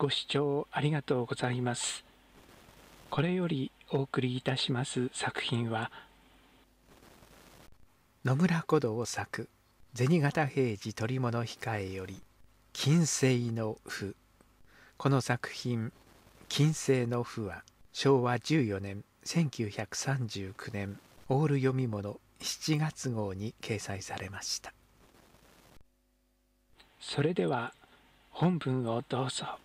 ご視聴ありがとうございます。これよりお送りいたします作品は野村古道作「銭形平次取物控え」より「金星の譜」この作品「金星の譜」は昭和14年1939年オール読み物7月号に掲載されましたそれでは本文をどうぞ。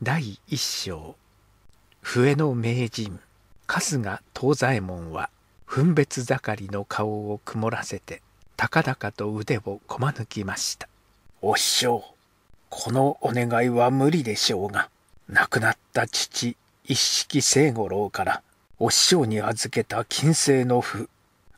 第一章笛の名人春日東左衛門は分別盛りの顔を曇らせて高々と腕をこま抜きましたお師匠このお願いは無理でしょうが亡くなった父一色清五郎からお師匠に預けた金星の符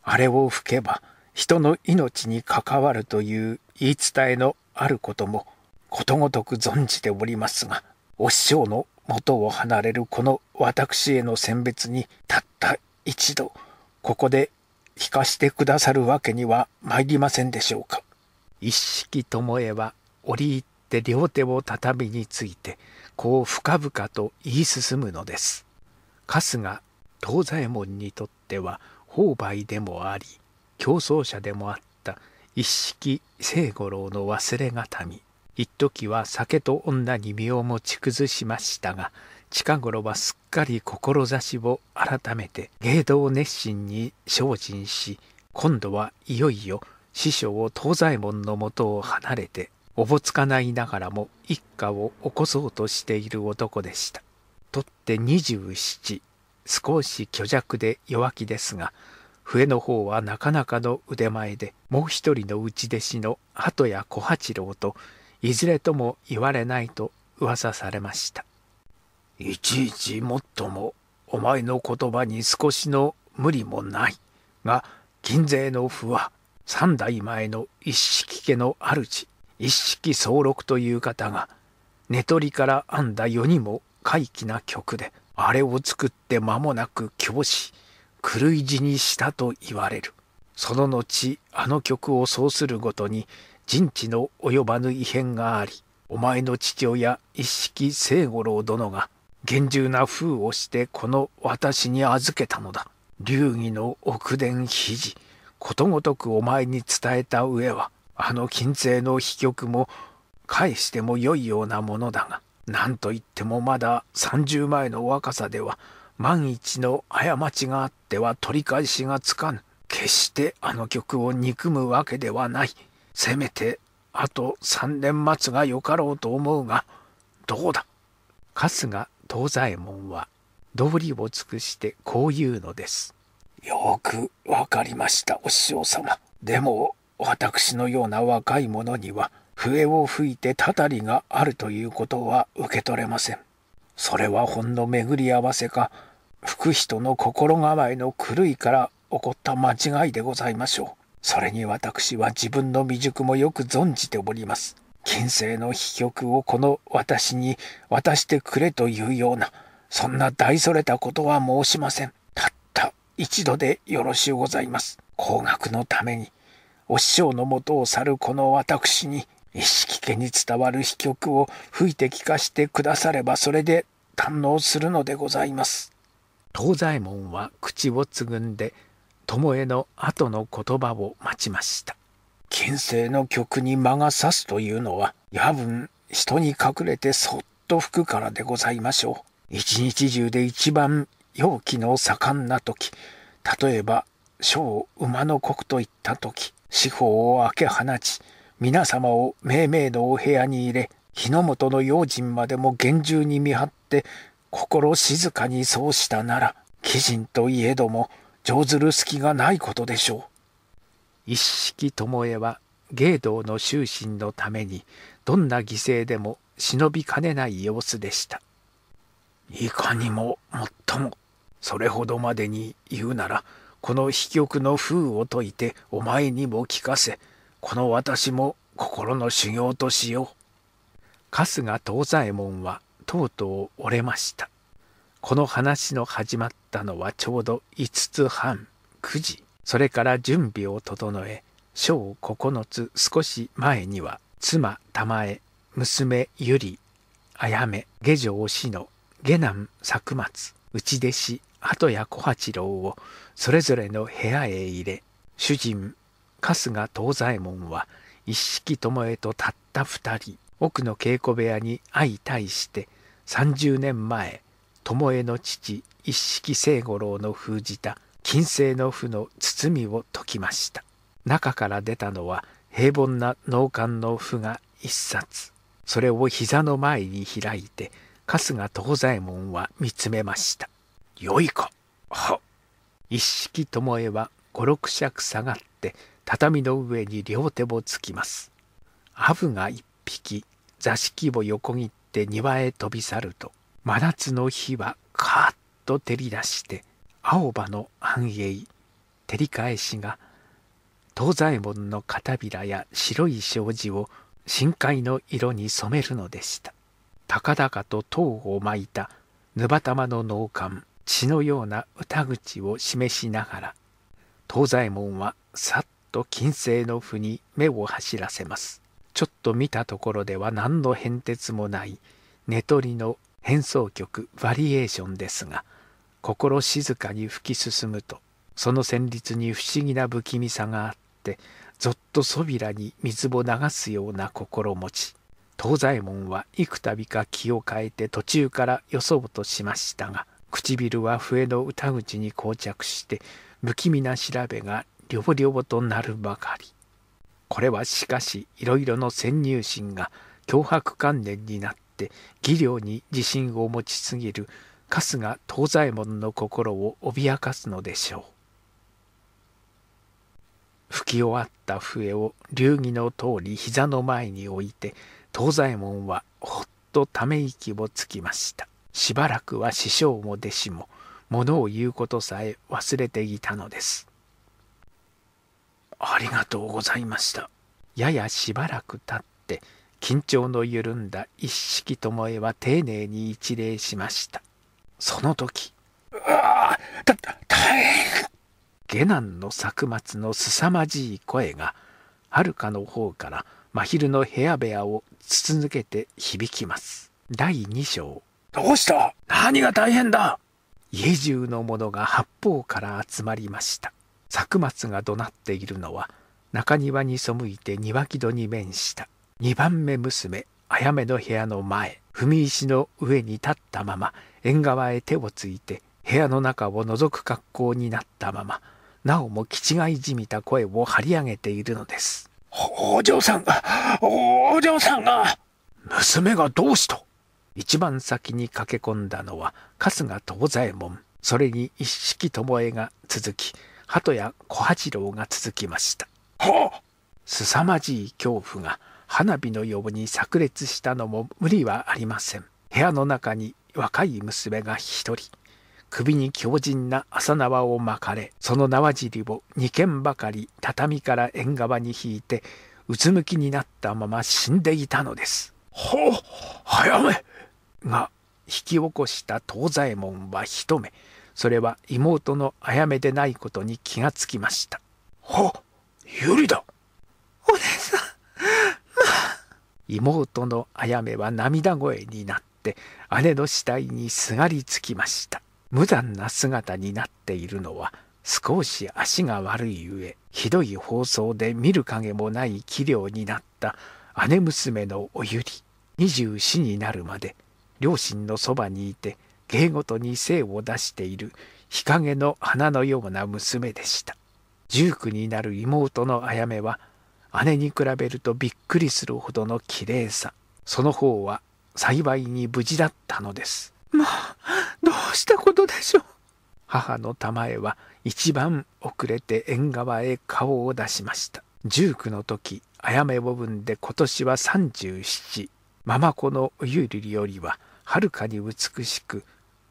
あれを吹けば人の命に関わるという言い伝えのあることもことごとく存じておりますがお師匠の元を離れるこの私への選別にたった一度ここで聞かしてくださるわけには参りませんでしょうか。一色巴は折り入って両手を畳についてこう深々と言い進むのです。春日東左衛門にとっては商売でもあり競争者でもあった一式清五郎の忘れがたみ一時は酒と女に身を持ち崩しましたが近頃はすっかり志を改めて芸道熱心に精進し今度はいよいよ師匠を東西門のもとを離れておぼつかないながらも一家を起こそうとしている男でした。とって二十七少し虚弱で弱気ですが笛の方はなかなかの腕前でもう一人の内弟子の鳩谷小八郎といずれとも言われないと噂されましたいちいちもっともお前の言葉に少しの無理もないが銀勢の符は三代前の一式家の主一式総六という方が寝取りから編んだ世にも怪奇な曲であれを作って間もなく教師狂い死にしたと言われるその後あの曲をそうするごとに人知の及ばぬ異変がありお前の父親一色清五郎殿が厳重な封をしてこの私に預けたのだ流儀の奥伝肘ことごとくお前に伝えた上はあの金星の秘局も返してもよいようなものだが何といってもまだ30前の若さでは万一の過ちがあっては取り返しがつかぬ決してあの曲を憎むわけではないせめてあと三年待つがよかろうと思うがどうだ春日東左衛門は道理を尽くしてこう言うのです。よくわかりましたお師匠様。でも私のような若い者には笛を吹いてたたりがあるということは受け取れません。それはほんの巡り合わせか吹く人の心構えの狂いから起こった間違いでございましょう。それに私は自分の未熟もよく存じております。近世の秘曲をこの私に渡してくれというような、そんな大それたことは申しません。たった一度でよろしゅうございます。高額のために、お師匠のもとを去るこの私に、意識家に伝わる秘曲を吹いて聞かしてくださればそれで堪能するのでございます。東左門は口をつぐんで巴の後の言葉を待ちました金星の曲に間が差すというのは夜分人に隠れてそっと吹くからでございましょう一日中で一番陽気の盛んな時例えば小馬の国といった時四方を明け放ち皆様を命名のお部屋に入れ日の本の用心までも厳重に見張って心静かにそうしたなら鬼人といえども上ずる隙がないことでしょう。一色巴は芸道の終身のためにどんな犠牲でも忍びかねない様子でした。いかにももっともそれほどまでに言うならこの秘曲の封を解いてお前にも聞かせこの私も心の修行としよう。春日東左衛門はとうとう折れました。この話の始まっったのはちょうど5つ半9時それから準備を整え小9つ少し前には妻玉江娘ゆりあやめ下城志野下男作松内弟子鳩谷小八郎をそれぞれの部屋へ入れ主人春日東左衛門は一色巴とたった二人奥の稽古部屋に相対して30年前巴の父一色清五郎の封じた金星の負の包みを解きました中から出たのは平凡な脳幹の負が一冊それを膝の前に開いて春日東左衛門は見つめましたよいかは一色巴は五六尺下がって畳の上に両手をつきますアブが一匹座敷を横切って庭へ飛び去ると真夏の日はカーッと照り出して青葉の繁栄照り返しが東左衛門の片びらや白い障子を深海の色に染めるのでした高々と塔を巻いた沼玉の脳幹血のような歌口を示しながら東左衛門はさっと金星の符に目を走らせますちょっと見たところでは何の変哲もない寝取りの変奏曲バリエーションですが心静かに吹き進むとその旋律に不思議な不気味さがあってぞっとそびらに水を流すような心持ち東左衛門は幾度か気を変えて途中からよそうとしましたが唇は笛の歌口に膠着して不気味な調べがょ々となるばかりこれはしかしいろいろの先入心が脅迫観念になって技量に自信を持ちすぎる春日東左衛門の心を脅かすのでしょう吹き終わった笛を流儀の通り膝の前に置いて東左衛門はほっとため息をつきましたしばらくは師匠も弟子もものを言うことさえ忘れていたのですありがとうございましたややしばらくたって緊張の緩んだ一色巴は丁寧に一礼しましたその時うわた大変下男の作末の凄まじい声がはるかの方から真昼の部屋部屋を筒抜けて響きます第2章どうした何が大変だ家中の者が八方から集まりました作末が怒鳴っているのは中庭に背いて庭木戸に面した2番目娘あやめの部屋の前踏み石の上に立ったまま縁側へ手をついて部屋の中を覗く格好になったままなおも気違いじみた声を張り上げているのですお嬢さんがお嬢さんが娘がどうしと一番先に駆け込んだのは春日東左衛門それに一色巴が続き鳩や小八郎が続きましたすさまじい恐怖が花火のように炸裂したのも無理はありません部屋の中に若い娘が一人首に強靭な麻縄を巻かれその縄尻を二軒ばかり畳から縁側に引いてうつむきになったまま死んでいたのです。ほう早めが引き起こした東左衛門は一目それは妹のあやめでないことに気がつきました。はゆりだお姉さん、まあ、妹のあやめは涙声になった。って姉の死体にすがりつきました無残な姿になっているのは少し足が悪い上ひどい放送で見る影もない器量になった姉娘のおゆり24になるまで両親のそばにいて芸事に精を出している日陰の花のような娘でした19になる妹のあやめは姉に比べるとびっくりするほどの綺麗さその方は幸いに無事だったのです。まどうしたことでしょう。母の玉へは一番遅れて縁側へ顔を出しました。19の時、あやめを産んで今年は37。ママ子のゆるりよりははるかに美しく、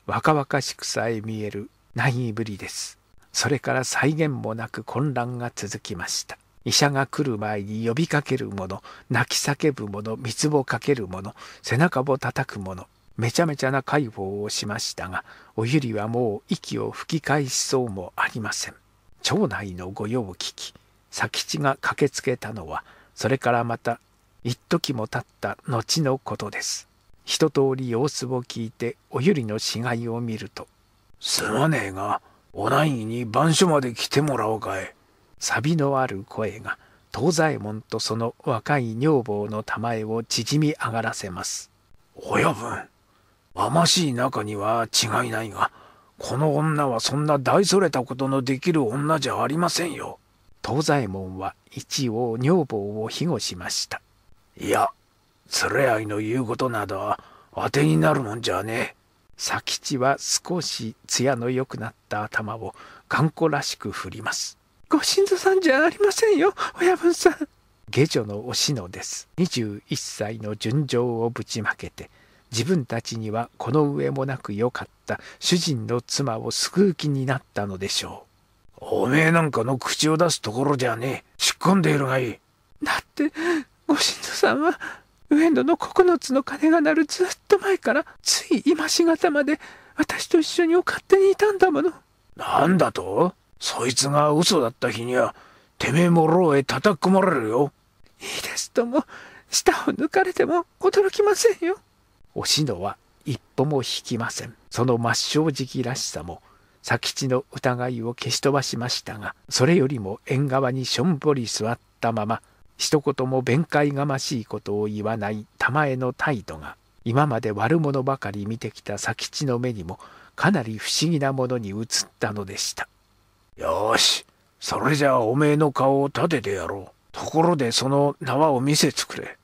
若々しくさえ見える難易ぶりです。それから再現もなく混乱が続きました。医者が来る前に呼びかける者、泣き叫ぶ者、密をかける者、背中を叩く者、めちゃめちゃな解剖をしましたが、おゆりはもう息を吹き返しそうもありません。町内の御用を聞き、佐吉が駆けつけたのは、それからまた一時も経った後のことです。一通り様子を聞いておゆりの死骸を見ると「すまねえがお内儀に番所まで来てもらおうかい」サビのある声が東左衛門とその若い女房の玉えを縮み上がらせます。親分、あましい中には違いないが、この女はそんな大それたことのできる女じゃありませんよ。東左衛門は一応女房を庇護しました。いや、連れ合いの言うことなど当てになるもんじゃねえ。佐吉は少し艶の良くなった頭を頑固らしく振ります。ご神祖さんじゃありませんよ、親分さん。下女のおしのです。21歳の純情をぶちまけて、自分たちにはこの上もなく良かった主人の妻を救う気になったのでしょう。おめえなんかの口を出すところじゃねえ。突っ込んでいるがいい。だって、ご神祖さんは、上野の9つの鐘が鳴るずっと前から、つい今しがたまで、私と一緒にお勝手にいたんだもの。なんだとそいつが嘘だった日にはてめえも牢へ叩き込まれるよいいですとも舌を抜かれても驚きませんよおしのは一歩も引きませんその真っ正直らしさも佐吉の疑いを消し飛ばしましたがそれよりも縁側にしょんぼり座ったまま一言も弁解がましいことを言わない玉江の態度が今まで悪者ばかり見てきた佐吉の目にもかなり不思議なものに映ったのでした。よし、それじゃあおめえの顔を立ててやろう。ところでその縄を見せつくれ。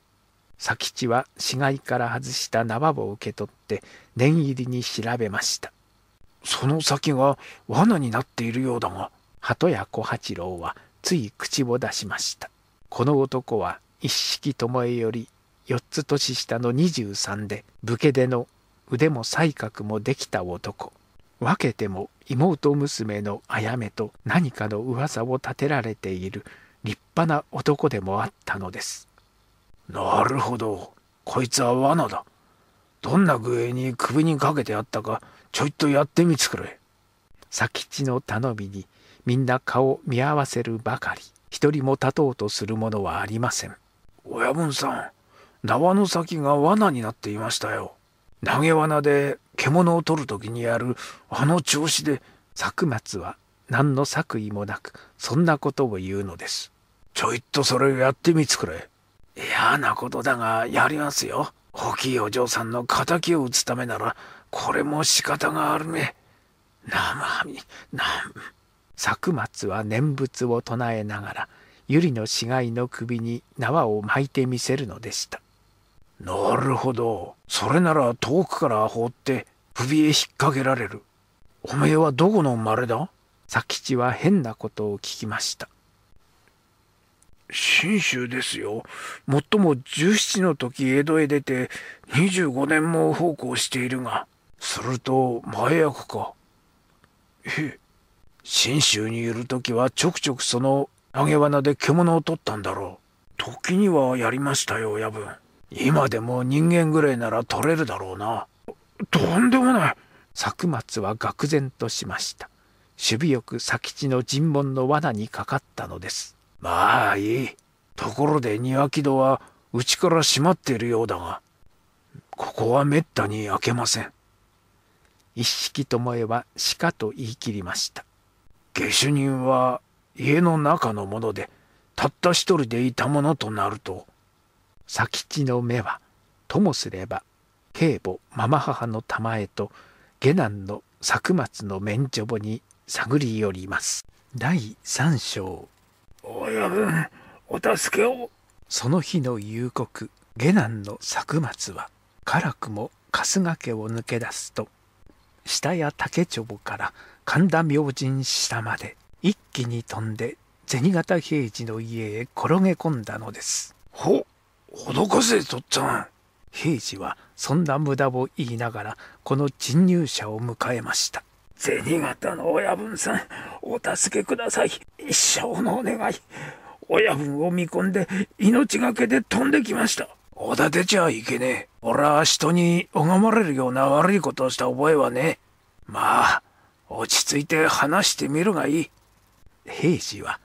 佐吉は死骸から外した縄を受け取って念入りに調べました。その先が罠になっているようだが。鳩や小八郎はつい口を出しました。この男は一式巴より4つ年下の23で武家での腕も才覚もできた男。分けても妹娘のあやめと何かの噂を立てられている立派な男でもあったのです。なるほど。こいつは罠だ。どんな具合に首にかけてあったか、ちょいとやってみつくれ。佐吉の頼みに、みんな顔見合わせるばかり、一人も立とうとするものはありません。親分さん、縄の先が罠になっていましたよ。投げ罠で獣を取る時にやるあの調子で作松は何の作為もなくそんなことを言うのです。ちょいっとそれやってみつくれ。嫌なことだがやりますよ。大きいお嬢さんの仇を討つためならこれも仕方があるめ。なまみ、な作松は念仏を唱えながら、百合の死骸の首に縄を巻いてみせるのでした。なるほど。それなら遠くから放って首へ引っ掛けられる。おめえはどこの生まれだ佐吉は変なことを聞きました。信州ですよ。もっとも17の時江戸へ出て25年も奉公しているが、すると前役か。へえ。信州にいる時はちょくちょくその投げ罠で獣を取ったんだろう。時にはやりましたよ、夜分。今でも人間ぐらいなら取れるだろうなとんでもない作松は愕然としました守備よく佐吉の尋問の罠にかかったのですまあいいところで庭木戸は内から閉まっているようだがここはめったに開けません一色巴は鹿と言い切りました下手人は家の中のものでたった一人でいたものとなると佐吉の目はともすれば警母ママ母の玉へと下男の作松の免除母に探り寄ります第三章親分お助けをその日の夕刻下男の作松は辛くも春日家を抜け出すと下や竹ちょぼから神田明神下まで一気に飛んで銭形平次の家へ転げ込んだのです。ほっ施せとっちゃん。平次はそんな無駄を言いながらこの侵入者を迎えました銭形の親分さんお助けください一生のお願い親分を見込んで命がけで飛んできましたおだてちゃいけねえ俺は人に拝まれるような悪いことをした覚えはねえまあ落ち着いて話してみるがいい平次は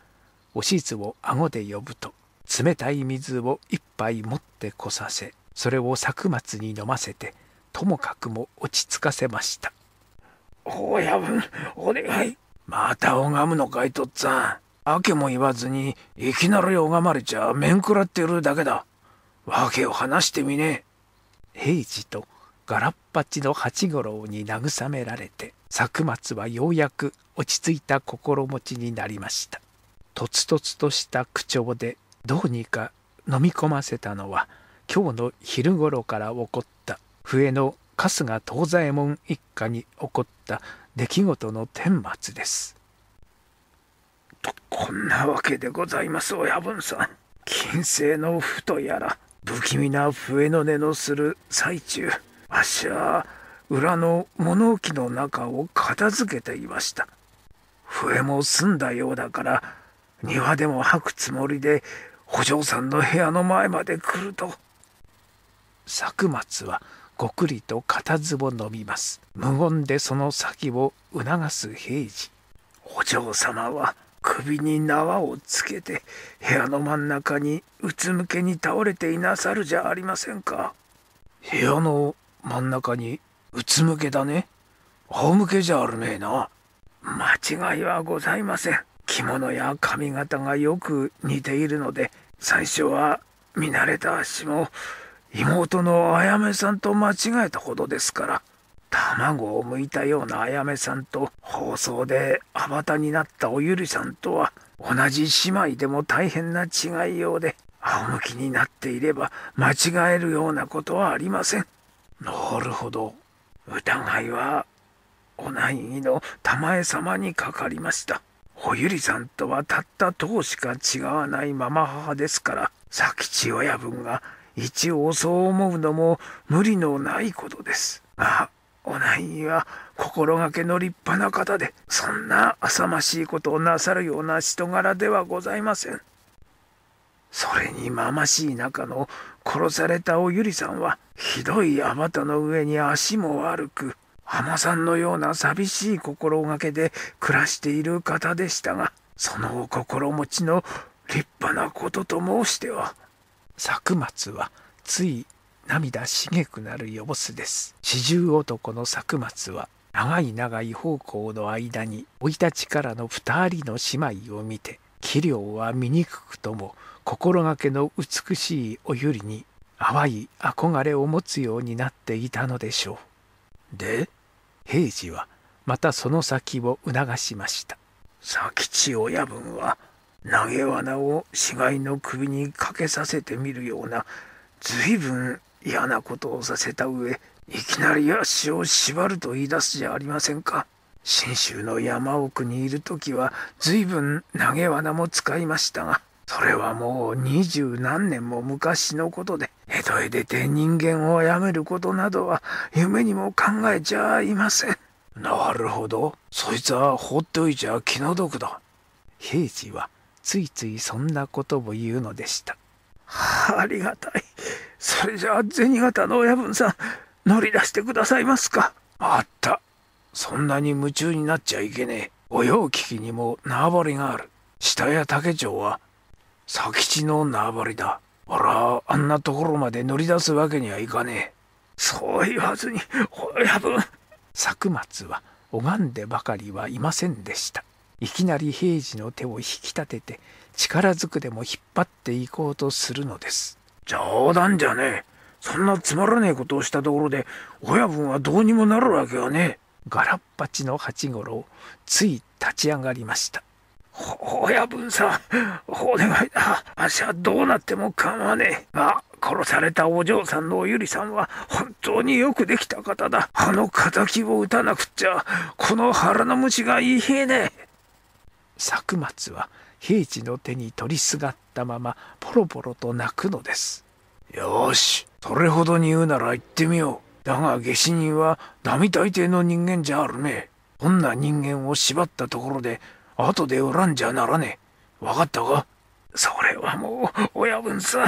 おしずを顎で呼ぶと冷たい水を一杯持ってこさせそれを作末に飲ませてともかくも落ち着かせました親分お願いまた拝むのかいとっつぁんけも言わずにいきなり拝まれちゃ面食らってるだけだ訳を話してみねえ平次とガラッパチの八五郎に慰められて作末はようやく落ち着いた心持ちになりましたとつとつとした口調でどうにか飲み込ませたのは今日の昼頃から起こった笛の春日東左衛門一家に起こった出来事の顛末です。とこんなわけでございます親分さん。金星のふとやら不気味な笛の音のする最中あしは裏の物置の中を片付けていました笛も済んだようだから庭でも吐くつもりでお嬢さんの部屋の前まで来ると佐久松はごくりと固唾を飲みます無言でその先を促す平次お嬢様は首に縄をつけて部屋の真ん中にうつむけに倒れていなさるじゃありませんか部屋の真ん中にうつむけだね仰向けじゃあるめえな間違いはございません着物や髪型がよく似ているので最初は見慣れた足も妹のあやめさんと間違えたほどですから卵を剥いたようなあやめさんと放送で羽ばたになったおゆりさんとは同じ姉妹でも大変な違いようで仰向きになっていれば間違えるようなことはありません。なるほど疑いはお内儀の玉江様にかかりました。おゆりさんとはたった当しか違わないママ母ですから佐吉親分が一応そう思うのも無理のないことです。まあおい儀は心がけの立派な方でそんな浅ましいことをなさるような人柄ではございません。それにまましい中の殺されたおゆりさんはひどいあまたの上に足も悪くハさんのような寂しい心がけで暮らしている方でしたがそのお心持ちの立派なことと申しては作松はつい涙しげくなる様子です四十男の作松は長い長い奉公の間に生い立ちからの二人の姉妹を見て器量は醜くとも心がけの美しいおゆりに淡い憧れを持つようになっていたのでしょう。で平次はまたその先を促しました佐吉親分は投げ罠を死骸の首にかけさせてみるような随分嫌なことをさせた上いきなり足を縛ると言い出すじゃありませんか信州の山奥にいる時は随分投げ罠も使いましたがそれはもう二十何年も昔のことで江戸へ出て人間を殺めることなどは夢にも考えちゃいませんなるほどそいつは放っておいちゃ気の毒だ平次はついついそんなことを言うのでしたありがたいそれじゃあ銭形の親分さん乗り出してくださいますかあったそんなに夢中になっちゃいけねえお容きにも縄張りがある下や竹町は佐吉の縄張りだ。俺はあんなところまで乗り出すわけにはいかねえ。そう言わずに、親分。作松は拝んでばかりはいませんでした。いきなり平次の手を引き立てて、力ずくでも引っ張っていこうとするのです。冗談じゃねえ。そんなつまらねえことをしたところで、親分はどうにもなるわけがねえ。ガラッパチの八五郎、つい立ち上がりました。親分さん、お願いだ。あっしはどうなっても構わねえ。まあ、殺されたお嬢さんのおゆりさんは本当によくできた方だ。あの仇を打たなくっちゃ、この腹の虫がいえねえ。作松は平地の手に取りすがったままポロポロと泣くのです。よし、それほどに言うなら行ってみよう。だが下死人は並大抵の人間じゃあるね。こんな人間を縛ったところで後で売らんじゃならねえ。わかったかそれはもう、親分さん。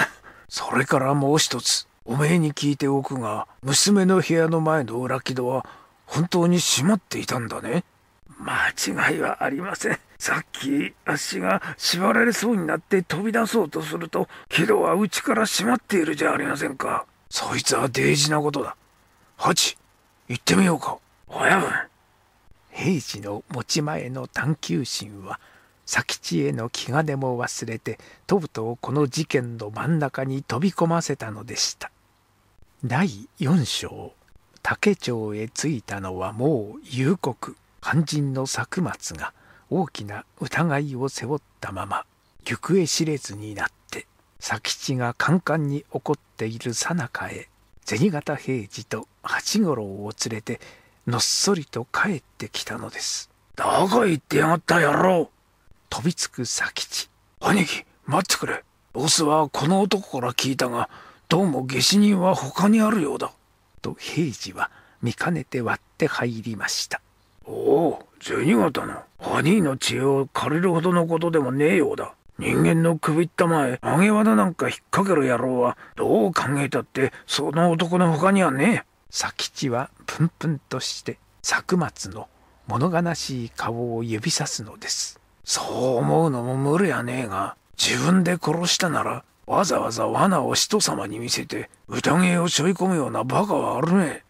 それからもう一つ、おめえに聞いておくが、娘の部屋の前の裏木戸は、本当に閉まっていたんだね。間違いはありません。さっき、足が縛られそうになって飛び出そうとすると、木戸は内から閉まっているじゃありませんか。そいつは大事なことだ。ハチ、行ってみようか。親分。平治の持ち前の探求心は佐吉への気兼ねも忘れてとうとうこの事件の真ん中に飛び込ませたのでした第4章竹町へ着いたのはもう夕刻肝心の作松が大きな疑いを背負ったまま行方知れずになって佐吉がカンカンに怒っているさなかへ銭形平次と八五郎を連れてのっそりと帰ってきたのです。どこ行ってやがった野郎飛びつく佐吉。兄貴、待ってくれ。ボスはこの男から聞いたが、どうも下手人は他にあるようだ。と平次は見かねて割って入りました。おお、銭形の。兄の血を借りるほどのことでもねえようだ。人間の首ったまえ、揚げ罠なんか引っ掛ける野郎は、どう考えたって、その男の他にはねえ。佐吉はプンプンとして作松の物悲しい顔を指さすのです。そう思うのも無理やねえが、自分で殺したなら、わざわざ罠を人様に見せて、宴を背負い込むような馬鹿はあるね。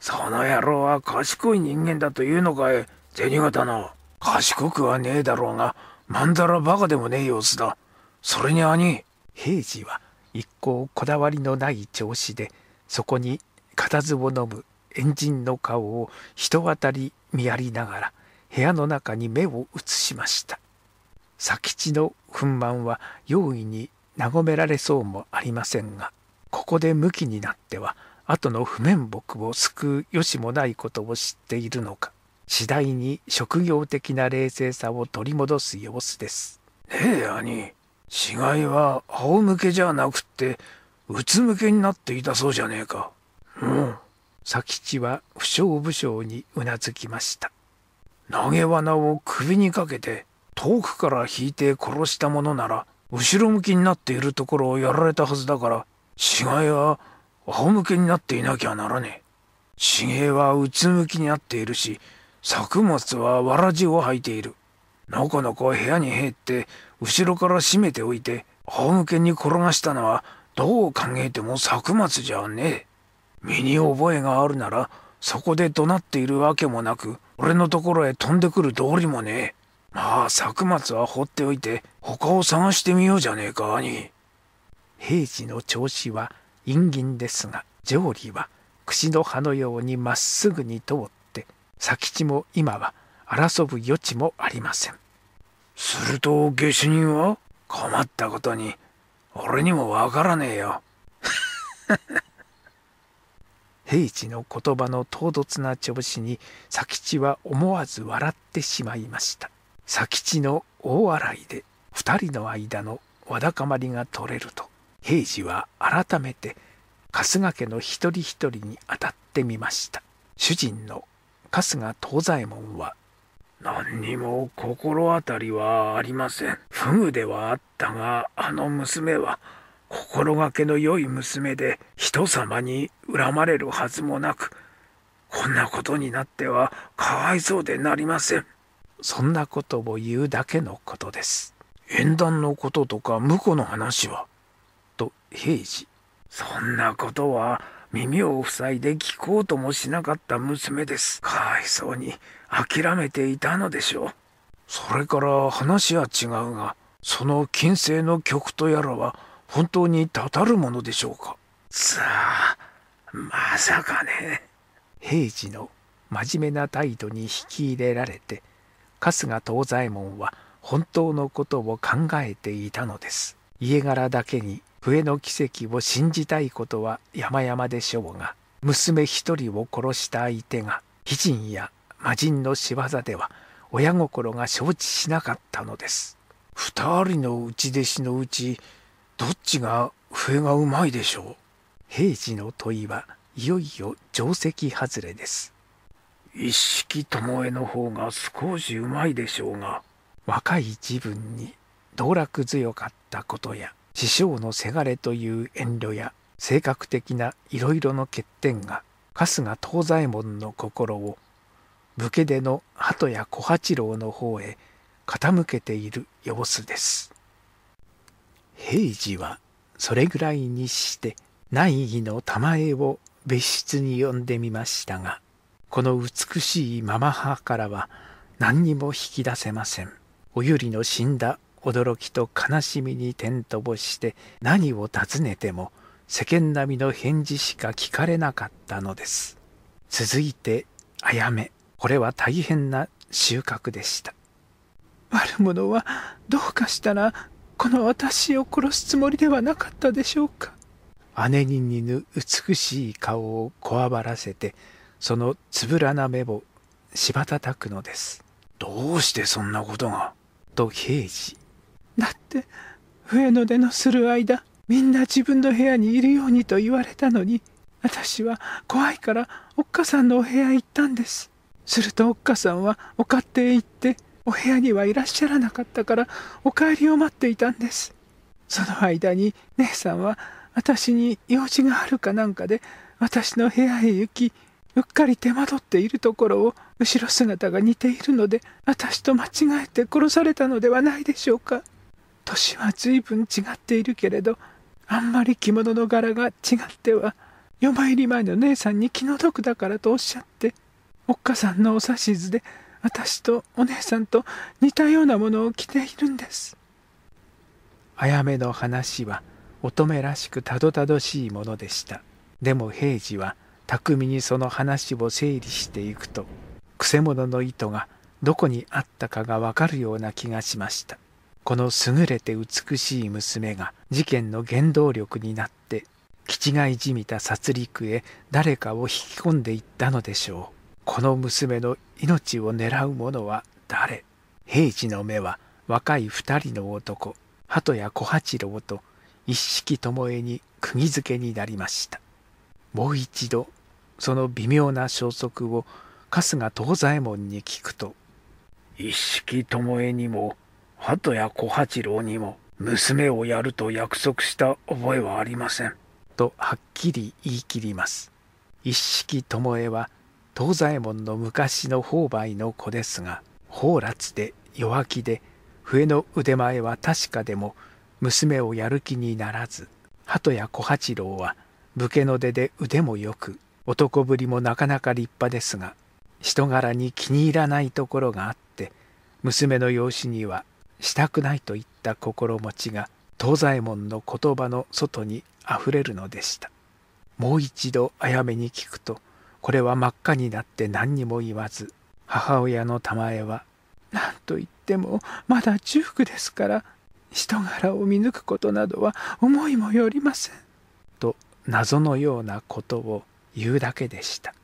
その野郎は賢い人間だというのかい、銭形の。賢くはねえだろうが、まんざらバカでもねえ様子だ。それに兄。平次は一向こだわりのない調子で、そこに固唾を飲むエンジンの顔を人当たり見やりながら部屋の中に目を移しました佐吉の憤満は容易に和められそうもありませんがここで向きになっては後の不面目を救うよしもないことを知っているのか次第に職業的な冷静さを取り戻す様子ですねえ兄死骸は仰向けじゃなくってうつむけになっていたそうじゃねえかうん。佐吉は不祥不将にうなずきました。投げ罠を首にかけて遠くから引いて殺したものなら後ろ向きになっているところをやられたはずだから死骸は仰向けになっていなきゃならねえ。死骸はうつむきになっているし作物はわらじを履いている。のこのこ部屋に入って後ろから閉めておいて仰向けに転がしたのはどう考えても作物じゃねえ。身に覚えがあるならそこで怒鳴っているわけもなく俺のところへ飛んでくる道理もねえまあ作物は放っておいて他を探してみようじゃねえか兄平次の調子は陰銀ですが上理は櫛の葉のようにまっすぐに通って佐吉も今は争う余地もありませんすると下手人は困ったことに俺にもわからねえよ。平地の言葉の唐突な調子に佐吉は思わず笑ってしまいました佐吉の大笑いで2人の間のわだかまりが取れると平次は改めて春日家の一人一人に当たってみました主人の春日東左衛門は何にも心当たりはありません。フグではあったが、あの娘は心がけの良い娘で人様に恨まれるはずもなくこんなことになってはかわいそうでなりませんそんなことを言うだけのことです縁談のこととか婿の話はと平次そんなことは耳を塞いで聞こうともしなかった娘ですかわいそうに諦めていたのでしょうそれから話は違うがその金星の曲とやらは本当にたたるものでしょうかさあまさかね平次の真面目な態度に引き入れられて春日東左衛門は本当のことを考えていたのです家柄だけに笛の奇跡を信じたいことは山々でしょうが娘一人を殺した相手が貴人や魔人の仕業では親心が承知しなかったのです二人の内弟子のうちどっちが笛がうまいでしょう平次の問いはいよいよ定石外れです一色巴の方が少しうまいでしょうが若い自分に道楽強かったことや師匠のせがれという遠慮や性格的ないろいろの欠点が春日東左衛門の心を武家での鳩や小八郎の方へ傾けている様子です。平次はそれぐらいにして内儀の玉絵を別室に呼んでみましたがこの美しいママ母からは何にも引き出せませんおゆりの死んだ驚きと悲しみに転倒して何を尋ねても世間並みの返事しか聞かれなかったのです続いてあやめこれは大変な収穫でした悪者はどうかしたらこの私を殺すつもりではなかったでしょうか姉に似ぬ美しい顔をこわばらせてそのつぶらな目をしばたたくのですどうしてそんなことがと平次だって笛の出のする間みんな自分の部屋にいるようにと言われたのに私は怖いからおっかさんのお部屋へ行ったんですするとおっかさんはお勝手へ行ってお部屋にはいらっしゃらなかったからお帰りを待っていたんですその間に姉さんは私に用事があるかなんかで私の部屋へ行きうっかり手間取っているところを後ろ姿が似ているので私と間違えて殺されたのではないでしょうか年は随分違っているけれどあんまり着物の柄が違っては夜参り前の姉さんに気の毒だからとおっしゃっておっかさんのお指図で私とお姉さんと似たようなものを着ているんですあやめの話は乙女らしくたどたどしいものでしたでも平次は巧みにその話を整理していくとくせ者の意図がどこにあったかがわかるような気がしましたこの優れて美しい娘が事件の原動力になって気違いじみた殺戮へ誰かを引き込んでいったのでしょうこの娘の命を狙う者は誰平次の目は若い二人の男鳩や小八郎と一式巴に釘付けになりましたもう一度その微妙な消息を春日東左衛門に聞くと一式巴にも鳩や小八郎にも娘をやると約束した覚えはありませんとはっきり言い切ります一式巴は東左衛門の昔の方梅の子ですが放らつで弱気で笛の腕前は確かでも娘をやる気にならず鳩や小八郎は武家の出で腕もよく男ぶりもなかなか立派ですが人柄に気に入らないところがあって娘の養子にはしたくないといった心持ちが東左衛門の言葉の外にあふれるのでしたもう一度あやめに聞くとこれは真っ赤になって何にも言わず母親の玉江は「何と言ってもまだ中腹ですから人柄を見抜くことなどは思いもよりません」と謎のようなことを言うだけでした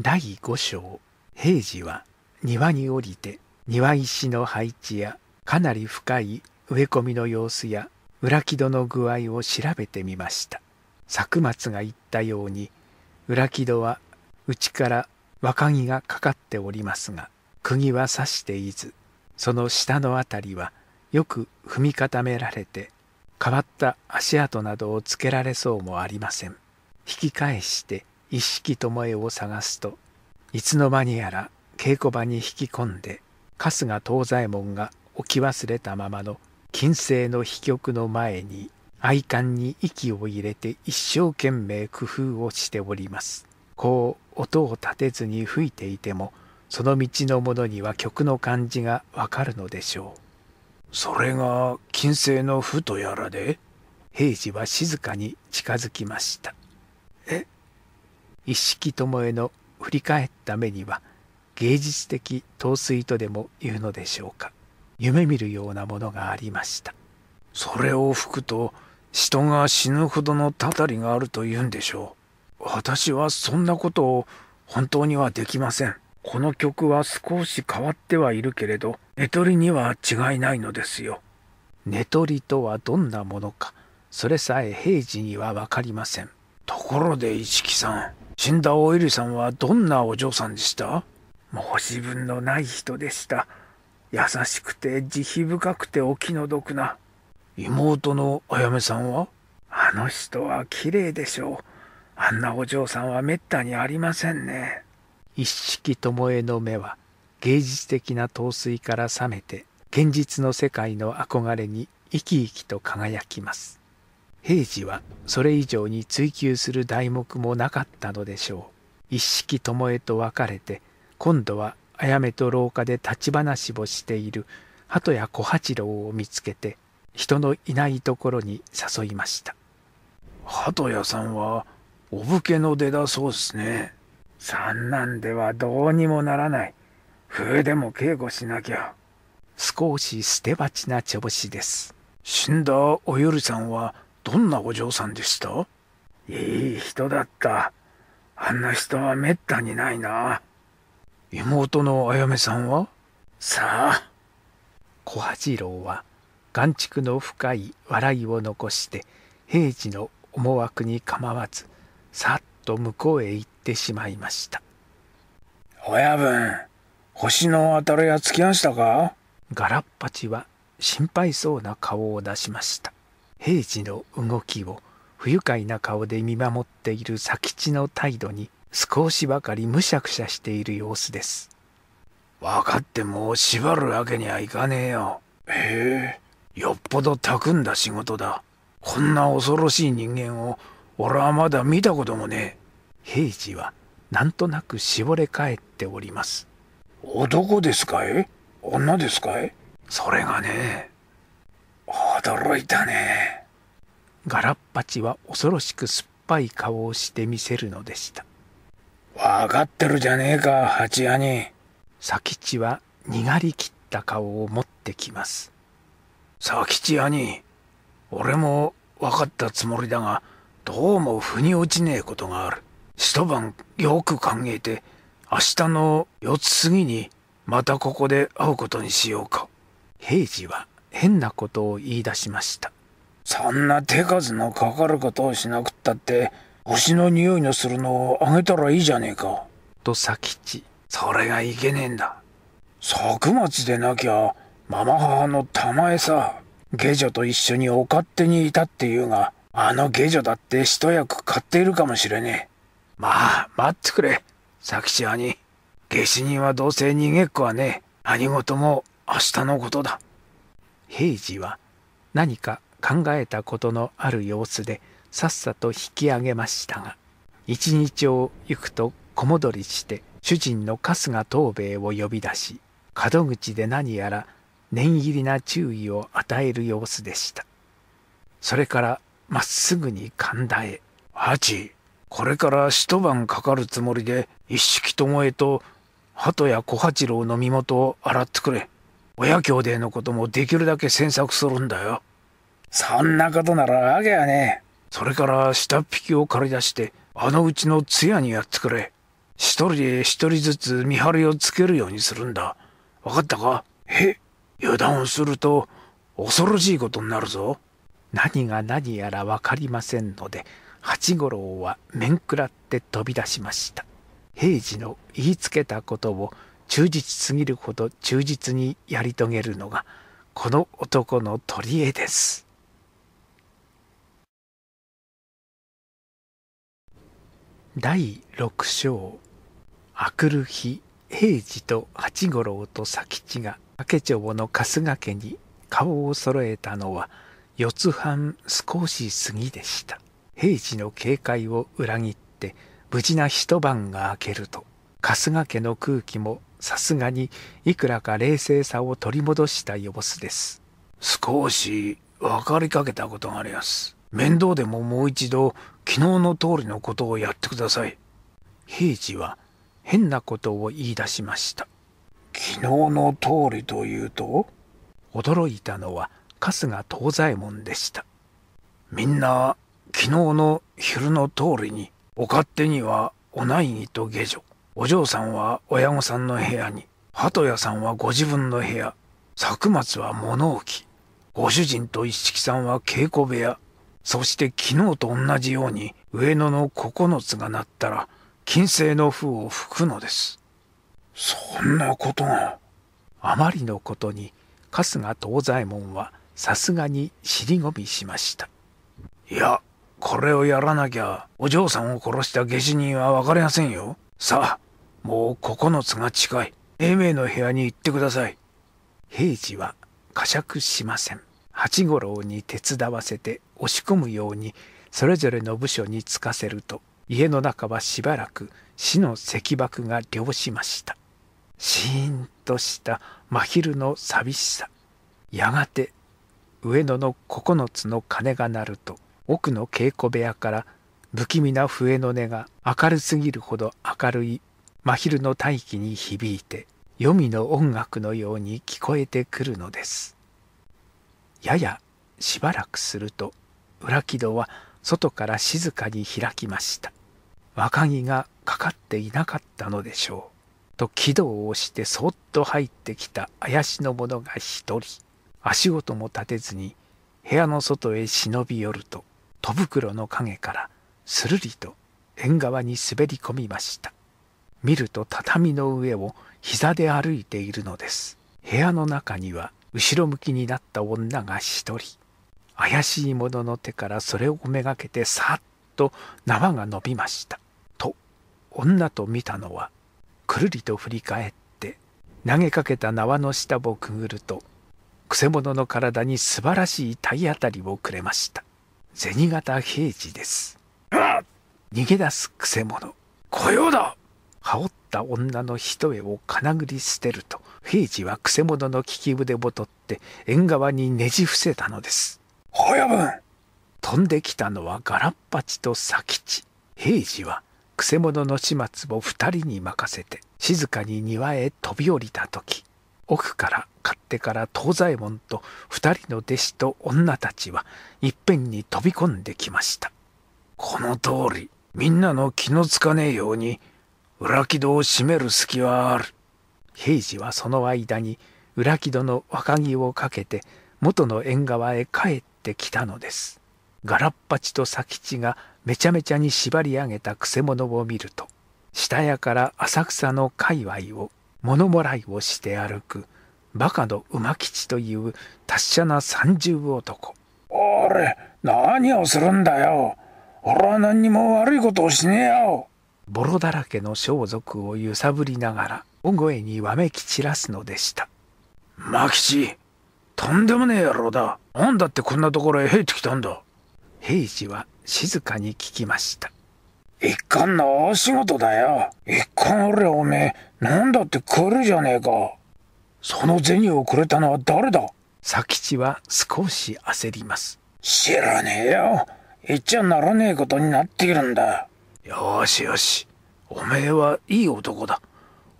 第5章平次は庭に降りて庭石の配置やかなり深い植え込みの様子や裏木戸の具合を調べてみました作松が言ったように裏木戸は内から若木がかかっておりますが釘は刺していずその下の辺りはよく踏み固められて変わった足跡などをつけられそうもありません引き返して一式巴を探すといつの間にやら稽古場に引き込んで春日東左衛門が置き忘れたままの金星の飛局の前に愛管に息を入れて一生懸命工夫をしております。こう音を立てずに吹いていてもその道のものには曲の感じがわかるのでしょう。それが金星のふとやらで平次は静かに近づきました。え一色巴の振り返った目には芸術的陶酔とでも言うのでしょうか夢見るようなものがありましたそれを吹くと人が死ぬほどのたたりがあると言うんでしょう。私はそんなことを本当にはできません。この曲は少し変わってはいるけれど、寝取りには違いないのですよ。寝取りとはどんなものか、それさえ平時には分かりません。ところで一木さん、死んだおえりさんはどんなお嬢さんでした申し分のない人でした。優しくて慈悲深くてお気の毒な妹のお嫁さんはあの人は綺麗でしょう。あんなお嬢さんはめったにありませんね。一色巴の目は芸術的な陶酔から覚めて現実の世界の憧れに生き生きと輝きます。平次はそれ以上に追求する題目もなかったのでしょう。一色巴と別れて今度はあやめと廊下で立ち話をしている鳩や小八郎を見つけて人のいないところに誘いました鳩屋さんはお武家の出だそうですね三男ではどうにもならない冬でも稽古しなきゃ少し捨て鉢な調子です死んだおゆるさんはどんなお嬢さんでしたいい人だったあんな人はめったにないな妹のあやめさんはさあ小八郎は眼畜の深い笑いを残して平治の思惑に構わずさっと向こうへ行ってしまいました親分星の当たりはつきましたかガラッパチは心配そうな顔を出しました平次の動きを不愉快な顔で見守っている佐吉の態度に少しばかりむしゃくしゃしている様子です分かってもう縛るわけにはいかねえよへえよっぽどくんだ仕事だ。こんな恐ろしい人間を俺はまだ見たこともねえ。平次はなんとなく絞れ返っております。男ですかい女ですかいそれがね。驚いたね。ガラッパチは恐ろしく酸っぱい顔をしてみせるのでした。分かってるじゃねえか、蜂屋に。佐吉はにがりきった顔を持ってきます。佐吉兄俺も分かったつもりだがどうも腑に落ちねえことがある一晩よく考えて明日の4つ過ぎにまたここで会うことにしようか平次は変なことを言い出しましたそんな手数のかかることをしなくったって星の匂いのするのをあげたらいいじゃねえかと佐吉それがいけねえんだ久町でなきゃママ母の玉江さ、下女と一緒にお勝手にいたって言うが、あの下女だって一役買っているかもしれねえ。まあ、待ってくれ、佐吉兄。下死人はどうせ逃げっこはねえ。何事も明日のことだ。平次は何か考えたことのある様子でさっさと引き上げましたが一日を行くと小戻りして主人の春日藤兵衛を呼び出し門口で何やら念入りな注意を与える様子でしたそれからまっすぐに神田へ「ハチこれから一晩かかるつもりで一式巴と鳩や小八郎の身元を洗ってくれ親兄弟のこともできるだけ詮索するんだよ」そんなことならわけやねそれから下っ引きを借り出してあのうちの通夜にやってくれ一人で一人ずつ見張りをつけるようにするんだ分かったかえ油断をすると恐ろしいことになるぞ。何が何やら分かりませんので八五郎は面食らって飛び出しました平次の言いつけたことを忠実すぎるほど忠実にやり遂げるのがこの男の取り柄です第六章「明くる日平次と八五郎と佐吉が竹城の春日家に顔を揃えたのは四つ半少し過ぎでした平時の警戒を裏切って無事な一晩が明けると春日家の空気もさすがにいくらか冷静さを取り戻した様子です少し分かりかけたことがあります面倒でももう一度昨日の通りのことをやってください平次は変なことを言い出しました昨日の通りというと驚いたのは春日東左衛門でしたみんな昨日の昼の通りにお勝手にはお内儀と下女お嬢さんは親御さんの部屋に鳩屋さんはご自分の部屋作松は物置ご主人と一色さんは稽古部屋そして昨日と同じように上野の九つが鳴ったら金星の風を吹くのですそんなことが。あまりのことに春日東左衛門はさすがに尻込みしました。いや、これをやらなきゃお嬢さんを殺した下手人は分かりませんよ。さあ、もう9つが近い。英明の部屋に行ってください。平次は呵責しません。八五郎に手伝わせて押し込むようにそれぞれの部署に着かせると家の中はしばらく死の石爆が漁しました。シーンとした真昼の寂しさやがて上野の9つの鐘が鳴ると奥の稽古部屋から不気味な笛の音が明るすぎるほど明るい真昼の大気に響いて黄泉の音楽のように聞こえてくるのです。ややしばらくすると裏木戸は外から静かに開きました。若木がかかっていなかったのでしょう。と軌道をしてそっと入ってきた怪しの者が一人足音も立てずに部屋の外へ忍び寄ると戸袋の陰からするりと縁側に滑り込みました見ると畳の上を膝で歩いているのです部屋の中には後ろ向きになった女が一人怪しい者の手からそれをめがけてさっと縄が伸びましたと女と見たのはくるりと振り返って投げかけた縄の下をくぐるとくせ者の体に素晴らしい体当たりをくれました銭形平次です逃げ出すくせ者小用だ羽織った女の一重を金繰り捨てると平次はくせ者の利き腕を取って縁側にねじ伏せたのです親分飛んできたのはガラッパチと佐吉平次はくせ者の始末を二人に任せて静かに庭へ飛び降りた時奥から勝手から東左衛門と二人の弟子と女たちはいっぺんに飛び込んできましたこの通りみんなの気のつかねえように裏木戸を閉める隙はある平次はその間に裏木戸の若木をかけて元の縁側へ帰ってきたのですガラッパチと佐吉がめちゃめちゃに縛り上げたくせ者を見ると下屋から浅草の界隈を物もらいをして歩くバカの馬吉という達者な三十男おれ何をするんだよ俺は何にも悪いことをしねえよボロだらけの装束を揺さぶりながら大声にわめき散らすのでした馬吉とんでもねえ野郎だ何んだってこんなところへ入ってきたんだ平次は静かに聞きました。一貫の大仕事だよ。一貫俺おめえ、なんだって来るじゃねえか。その銭をくれたのは誰だ佐吉は少し焦ります。知らねえよ。言っちゃならねえことになっているんだ。よしよし。おめえはいい男だ。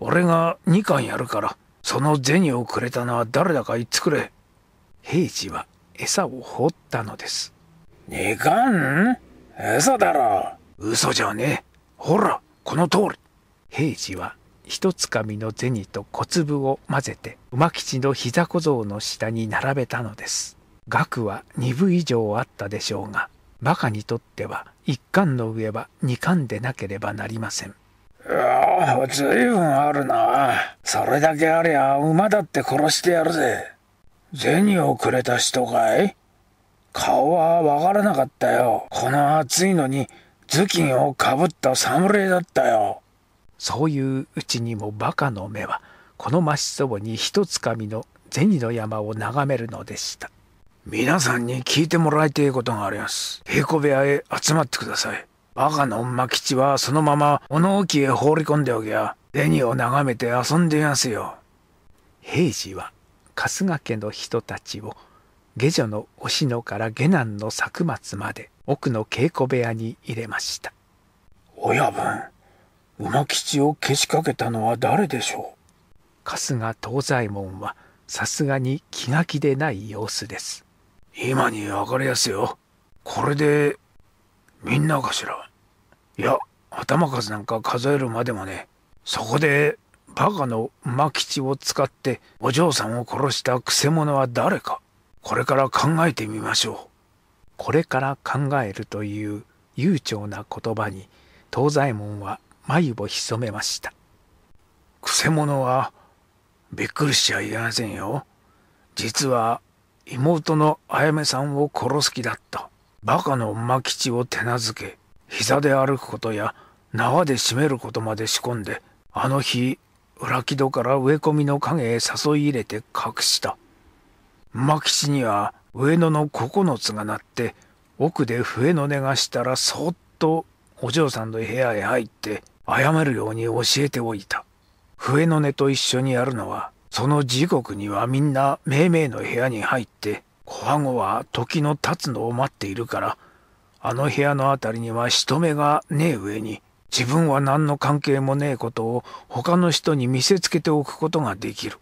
俺が2巻やるから、その銭をくれたのは誰だか言ってくれ。平次は餌を放ったのです。二冠嘘だろ嘘じゃねえほらこの通り平次は一つかみの銭と小粒を混ぜて馬吉の膝小僧の下に並べたのです額は2分以上あったでしょうが馬鹿にとっては一貫の上は二貫でなければなりませんああ随分あるなそれだけありゃ馬だって殺してやるぜ銭をくれた人かい顔はわからなかったよ。この暑いのに頭巾をかぶった侍だったよ。そういううちにもバカの目は、この真っ白に一つかみの銭の山を眺めるのでした。皆さんに聞いてもらいたいことがあります。稽古部屋へ集まってください。バカの馬吉はそのまま物置へ放り込んでおきゃ、銭を眺めて遊んでいますよ。平次は春日家の人たちを下女のおしのから下男の作松まで奥の稽古部屋に入れました親分馬吉をけしかけたのは誰でしょう春日東左衛門はさすがに気が気でない様子です今に分かりやすよこれでみんなかしらいや頭数なんか数えるまでもねそこでバカの馬吉を使ってお嬢さんを殺したくせ者は誰かこれから考えてみましょう。これから考えるという悠長な言葉に東左衛門は眉をひそめました。くせ者はびっくりしちゃいけませんよ。実は妹のあやめさんを殺す気だった。バカの馬吉を手なずけ、膝で歩くことや縄で締めることまで仕込んで、あの日、裏木戸から植え込みの影へ誘い入れて隠した。真吉には上野の9つが鳴って奥で笛の音がしたらそっとお嬢さんの部屋へ入って謝るように教えておいた笛の音と一緒にやるのはその時刻にはみんなめいめいの部屋に入って小羽子は時の経つのを待っているからあの部屋の辺りには人目がねえ上に自分は何の関係もねえことを他の人に見せつけておくことができる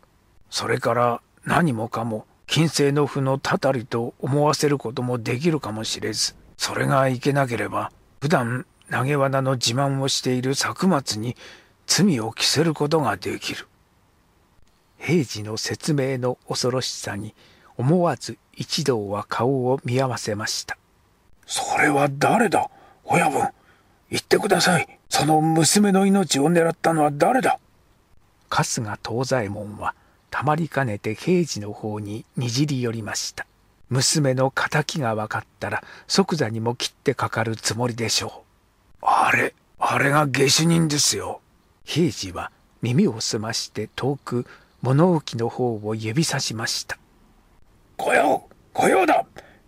それから何もかも金星の負のたたりと思わせることもできるかもしれず、それがいけなければ、普段投げ罠の自慢をしている作末に罪を着せることができる。平次の説明の恐ろしさに思わず一同は顔を見合わせました。それは誰だ親分、言ってください。その娘の命を狙ったのは誰だ春日東左衛門はたまりかねて刑事の方ににじり寄りました。娘の仇が分かったら即座にも切ってかかるつもりでしょう。あれ、あれが下手人ですよ。平次は耳を澄まして遠く物置の方を指さしました。御用御用だ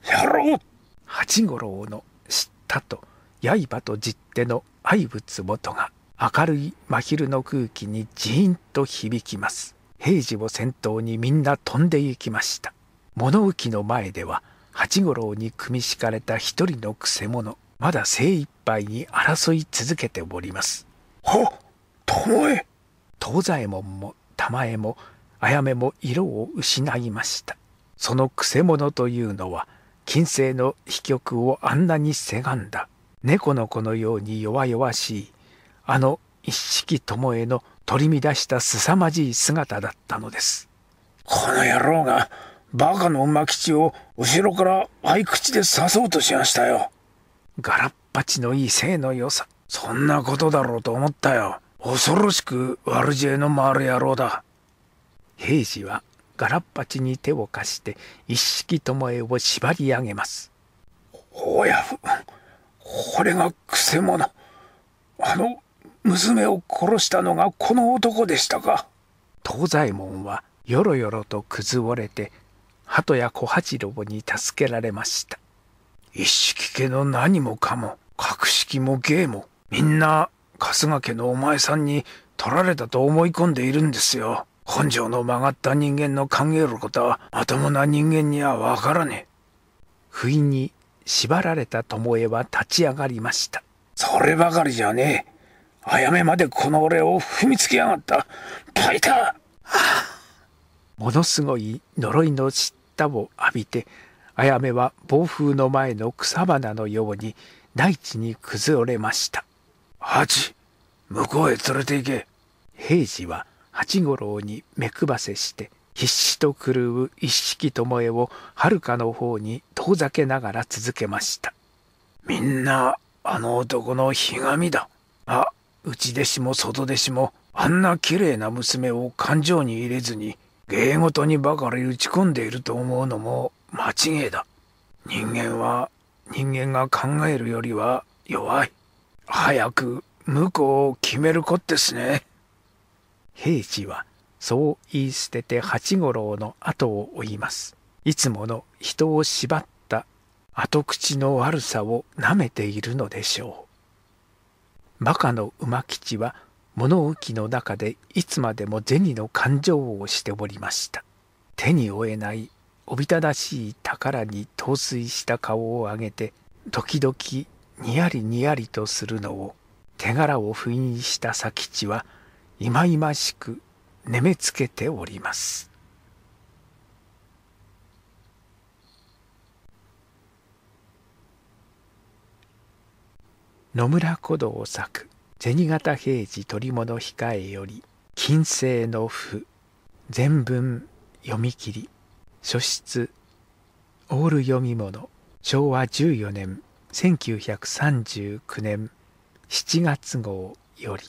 野郎八五郎の知ったと刃と実手の愛物元が明るい真昼の空気にジーンと響きます。平次を先頭にみんな飛んで行きました。物置の前では八五郎に組み敷かれた一人のくせ者、まだ精一杯に争い続けております。はっ、巴東左衛門も玉江もあやめも色を失いました。そのくせ者というのは、金星の飛曲をあんなにせがんだ、猫の子のように弱々しい、あの一色巴の取り乱した凄まじい姿だったのですこの野郎がバカの馬吉を後ろから合口で刺そうとしましたよガラッパチのいい性の良さそんなことだろうと思ったよ恐ろしく悪知恵の回る野郎だ平次はガラッパチに手を貸して一式巴を縛り上げますおやこれがくせ者あの娘を殺したのがこの男でしたか東左衛門はよろよろと崩れて鳩や小八郎に助けられました一色家の何もかも格式も芸もみんな春日家のお前さんに取られたと思い込んでいるんですよ根性の曲がった人間の考えることはまともな人間にはわからねえ不意に縛られた巴は立ち上がりましたそればかりじゃねえやめまでこの俺を踏みつけやがったバイター、ものすごい呪いのったを浴びてあやめは暴風の前の草花のように大地に崩れました八向こうへ連れて行け平次は八五郎に目配せして必死と狂う一色巴をはるかの方に遠ざけながら続けましたみんなあの男のひがみだあ内弟子も外弟子もあんな綺麗な娘を感情に入れずに芸事にばかり打ち込んでいると思うのも間違いだ人間は人間が考えるよりは弱い早く婿を決めるこですね平次はそう言い捨てて八五郎の後を追いますいつもの人を縛った後口の悪さをなめているのでしょうマカの馬吉は物置の中でいつまでも銭の勘定をしておりました。手に負えないおびただしい宝に陶酔した顔を上げて時々にやりにやりとするのを手柄を封印した佐吉は忌々しく眠めつけております。野村古道作銭形平次取物控えより金星の譜全文読み切り書室オール読み物昭和14年1939年7月号より